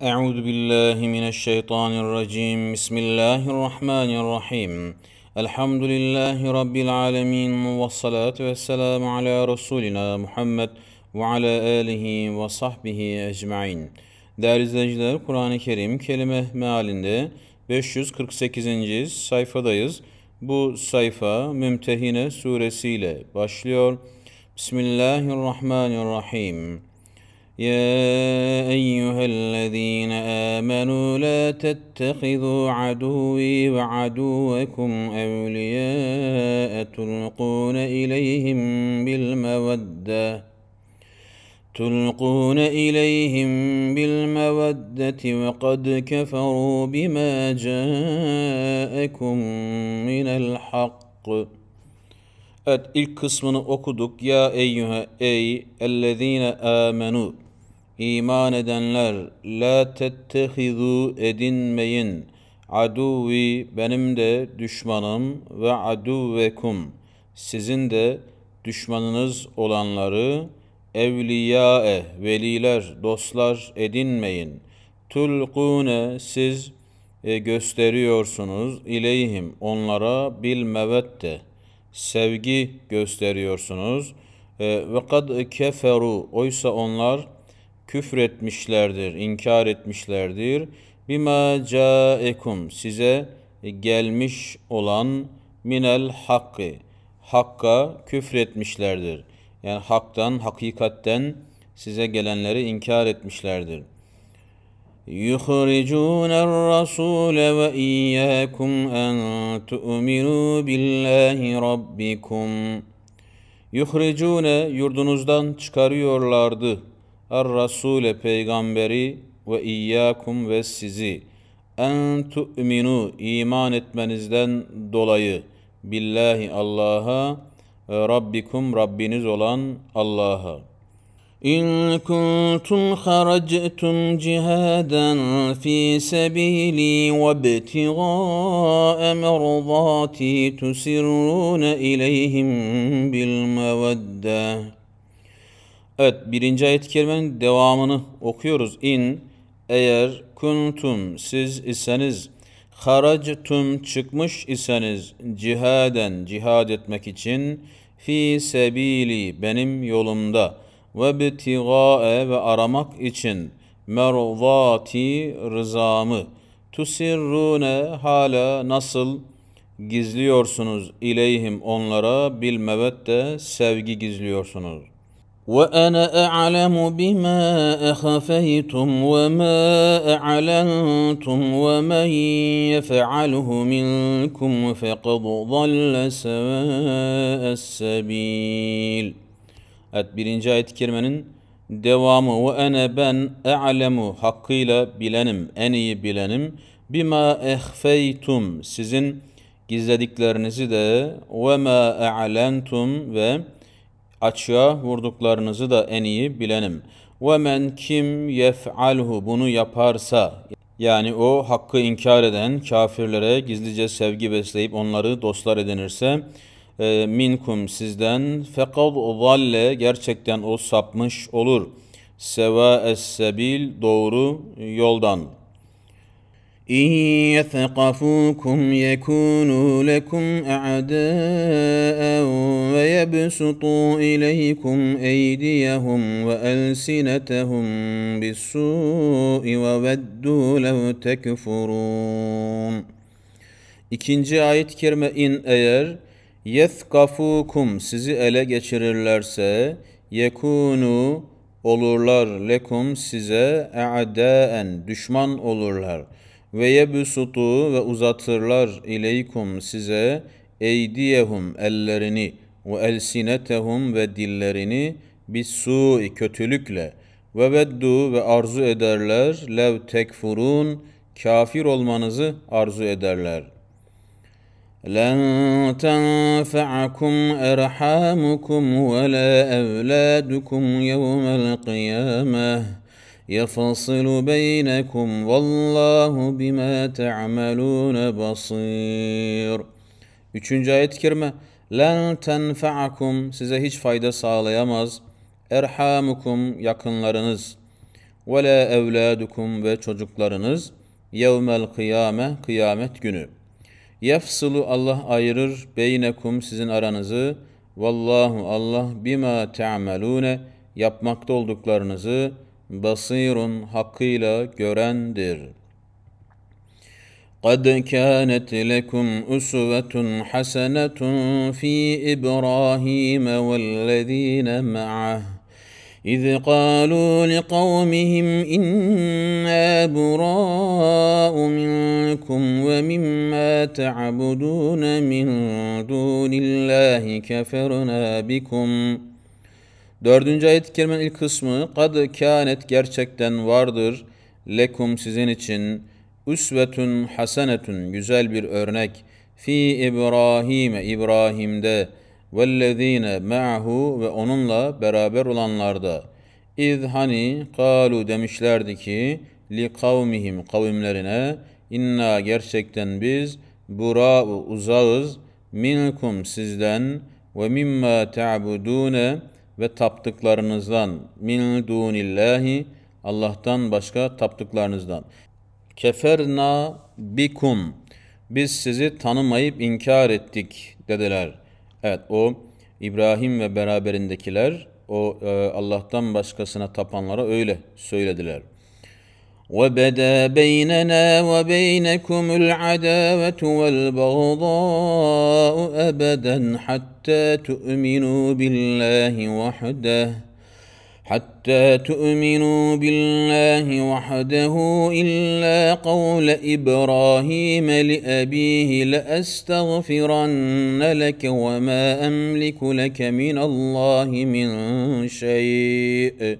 أعوذ بالله من الشيطان الرجيم بسم الله الرحمن الرحيم الحمد لله رب العالمين والصلاة والسلام على رسولنا Muhammed ve ala alihi ve sahbihi ecmain. Değerli izleyiciler, Kur'an-ı Kerim kelime mealinde 548. sayfadayız. Bu sayfa Mümtehine suresiyle başlıyor. Bismillahirrahmanirrahim. يا أيها الذين آمنوا لا تتخذوا عدوي وعدوكم أولياء تلقون إليهم بالمودة تلقون إليهم بالمودة وقد كفروا بما جاءكم من الحق Evet ilk kısmını okuduk. Ya eyyühe ey ellezine amenu. İman edenler, la tettehizu edinmeyin. Aduvi benim de düşmanım ve aduvekum sizin de düşmanınız olanları evliyae veliler dostlar edinmeyin. Tulqune siz e, gösteriyorsunuz ileyhim onlara bil mevette sevgi gösteriyorsunuz. E, ve kad keferu oysa onlar küfür etmişlerdir, inkar etmişlerdir. Bima caekum size gelmiş olan minel hakkı hakka küfür etmişlerdir. Yani haktan, hakikatten size gelenleri inkar etmişlerdir. يُخْرِجُونَ الرَّسُولَ وَإِيَّاكُمْ أَنْ تُؤْمِنُوا بِاللّٰهِ رَبِّكُمْ يُخْرِجُونَ yurdunuzdan çıkarıyorlardı Er-Rasule peygamberi ve iyyakum ve sizi en tu'minu iman etmenizden dolayı billahi Allah'a ve Rabbikum Rabbiniz olan Allah'a. İn kuntum haractum cihadan fi sebili ve btiga'a merzati tusirruna ileyhim bil mevedde. Evet birinci ayet-i kerimenin devamını okuyoruz. İn eğer kuntum siz iseniz haractum çıkmış iseniz cihaden cihad etmek için fi sebili benim yolumda ve bitigae ve aramak için mervati rızamı tusirrune hala nasıl gizliyorsunuz ileyhim onlara bilmevette sevgi gizliyorsunuz. وانا اعلم بما اخفيتم وما اعلنتم ومن يفعله منكم فقد ضل سواء السبيل Evet birinci ayet-i kerimenin devamı ve ene ben e'lemu hakkıyla bilenim, en iyi bilenim. Bima ehfeytum sizin gizlediklerinizi de ve ma e'lentum ve Açığa vurduklarınızı da en iyi bilenim. وَمَنْ kim yef'alhu bunu yaparsa yani o hakkı inkar eden kafirlere gizlice sevgi besleyip onları dostlar edinirse e, minkum sizden fekad zalle gerçekten o sapmış olur. Seva es sebil doğru yoldan.'' إن يثقفوكم يكونوا لكم أعداء ويبسطوا إليكم أيديهم وألسنتهم بالسوء وودوا لو تكفرون İkinci ayet-i kerime in eğer yethkafukum sizi ele geçirirlerse yekunu olurlar lekum size e'daen düşman olurlar.'' ve yebsutu ve uzatırlar ileykum size eydiyehum ellerini ve elsinetehum ve dillerini bis su'i kötülükle ve veddu ve arzu ederler lev tekfurun kafir olmanızı arzu ederler. لن تنفعكم أرحامكم ولا أولادكم يوم القيامة يفصل بينكم والله bima تعملون basir. Üçüncü ayet kirme. Len tenfa'akum size hiç fayda sağlayamaz. Erhamukum yakınlarınız. Ve la evladukum ve çocuklarınız. Yevmel kıyame kıyamet günü. Yefsulu Allah ayırır beynekum sizin aranızı. Vallahu Allah bima te'amelune yapmakta olduklarınızı basirun hakkıyla görendir. قد كانت لكم أسوة حسنة في إبراهيم والذين معه إذ قالوا لقومهم إنا براء منكم ومما تعبدون من دون الله كفرنا بكم ۖ Dördüncü ayet-i kerimenin ilk kısmı kad kânet gerçekten vardır lekum sizin için üsvetun hasenetun güzel bir örnek fi İbrahim'e İbrahim'de vellezine ma'hu ve onunla beraber olanlarda iz hani kalu demişlerdi ki li kavmihim kavimlerine inna gerçekten biz bura uzağız minkum sizden ve mimma ta'budune ve taptıklarınızdan min dunillahi Allah'tan başka taptıklarınızdan. Keferna bikum biz sizi tanımayıp inkar ettik dediler. Evet o İbrahim ve beraberindekiler o e, Allah'tan başkasına tapanlara öyle söylediler.'' وبدا بيننا وبينكم العداوه والبغضاء ابدا حتى تؤمنوا بالله وحده حتى تؤمنوا بالله وحده الا قول ابراهيم لابيه لاستغفرن لك وما املك لك من الله من شيء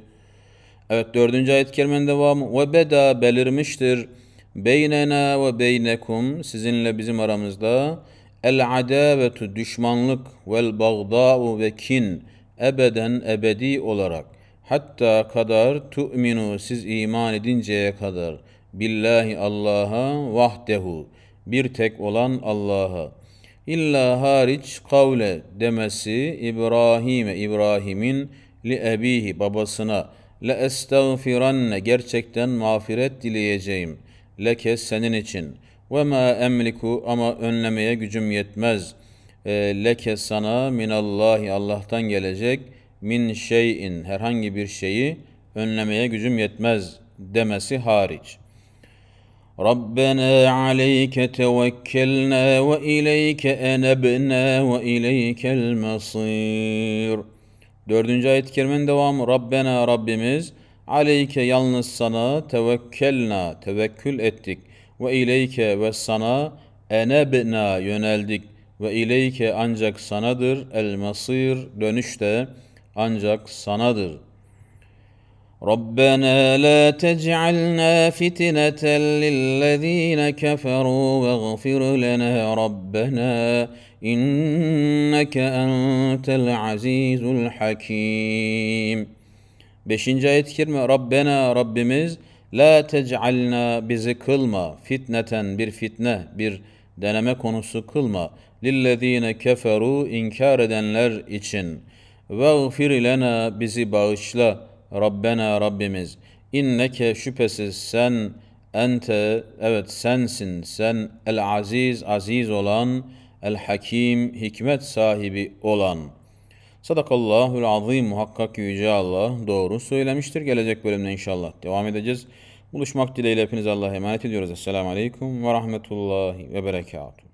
Evet dördüncü ayet-i kerimenin devamı. Ve beda belirmiştir beynena ve beynekum sizinle bizim aramızda el adavetu düşmanlık vel bagda'u ve kin ebeden ebedi olarak hatta kadar tu'minu siz iman edinceye kadar billahi Allah'a vahdehu bir tek olan Allah'a illa hariç kavle demesi İbrahim'e İbrahim'in li ebihi babasına le estağfiranne gerçekten mağfiret dileyeceğim leke senin için ve ma emliku ama önlemeye gücüm yetmez e, ee, sana sana minallahi Allah'tan gelecek min şeyin herhangi bir şeyi önlemeye gücüm yetmez demesi hariç. Rabbena aleyke tevekkelna ve ileyke enebna ve ileykel masir.'' Dördüncü ayet-i kerimenin devamı Rabbena Rabbimiz aleyke yalnız sana tevekkelna tevekkül ettik ve ileyke ve sana enebna yöneldik ve ileyke ancak sanadır el masir dönüşte ancak sanadır.'' ربنا لا تجعلنا فتنة للذين كفروا واغفر لنا ربنا إنك أنت العزيز الحكيم بشنجة يتكرم ربنا ربمز لا تجعلنا بزكلما فتنة بر فتنة بر دنما konusu kılma للذين كفروا إنكار edenler için واغفر لنا بزي bağışla Rabbena Rabbimiz inneke şüphesiz sen ente evet sensin sen el aziz aziz olan el hakim hikmet sahibi olan Sadakallahul azim muhakkak yüce Allah doğru söylemiştir. Gelecek bölümde inşallah devam edeceğiz. Buluşmak dileğiyle hepinize Allah'a emanet ediyoruz. Esselamu Aleyküm ve Rahmetullahi ve Berekatuhu.